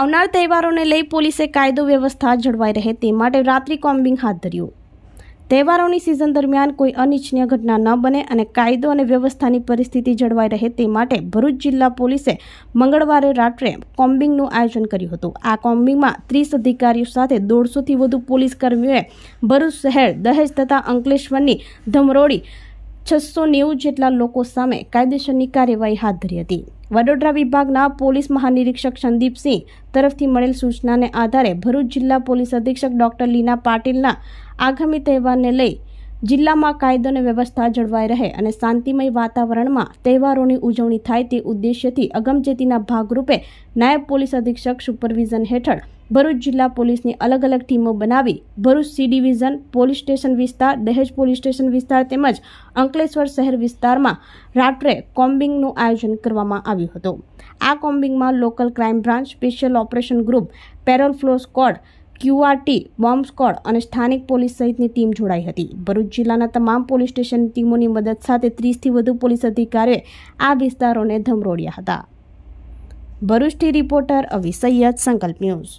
આવનાર તહેવારોને લઈ પોલીસે કાયદો વ્યવસ્થા જળવાઈ રહે તે માટે રાત્રિ કોમ્બિંગ હાથ ધર્યું તહેવારોની સિઝન દરમિયાન કોઈ અનિચ્છનીય ઘટના ન બને અને કાયદો અને વ્યવસ્થાની પરિસ્થિતિ જળવાઈ રહે તે માટે ભરૂચ જિલ્લા પોલીસે મંગળવારે રાત્રે કોમ્બિંગનું આયોજન કર્યું હતું આ કોમ્બિંગમાં ત્રીસ અધિકારીઓ સાથે દોઢસોથી વધુ પોલીસ કર્મીઓએ ભરૂચ શહેર દહેજ તથા અંકલેશ્વરની ધમરોડી છસો નેવું જેટલા લોકો સામે કાયદેસરની કાર્યવાહી હાથ ધરી હતી વડોદરા વિભાગના પોલીસ મહાનિરીક્ષક સંદીપસિંહ તરફથી મળેલ સૂચનાને આધારે ભરૂચ જિલ્લા પોલીસ અધિક્ષક ડોક્ટર લીના પાટીલના આગામી તહેવારને લઈ જિલ્લામાં કાયદો અને વ્યવસ્થા જળવાઈ રહે અને શાંતિમય વાતાવરણમાં તહેવારોની ઉજવણી થાય તે ઉદ્દેશ્યથી અગમચેતીના ભાગરૂપે નાયબ પોલીસ અધિક્ષક સુપરવિઝન હેઠળ ભરૂચ જિલ્લા પોલીસની અલગ અલગ ટીમો બનાવી Bharuch C division police station વિસ્તાર દહેજ પોલીસ સ્ટેશન વિસ્તાર તેમજ અંકલેશ્વર શહેર વિસ્તારમાં રાત્રે કોમ્બિંગનું આયોજન કરવામાં આવ્યું હતું આ કોમ્બિંગમાં local crime branch special operation group parole furlough squad QRT bomb squad અને સ્થાનિક પોલીસ સહિતની ટીમ જોડાઈ હતી ભરૂચ જિલ્લાના તમામ પોલીસ સ્ટેશન ટીમોની મદદ સાથે ત્રીસથી વધુ પોલીસ અધિકારીઓએ આ વિસ્તારોને ધમરોડ્યા હતા ભરૂચથી રિપોર્ટર અવિ સૈયદ સંકલ્પ ન્યૂઝ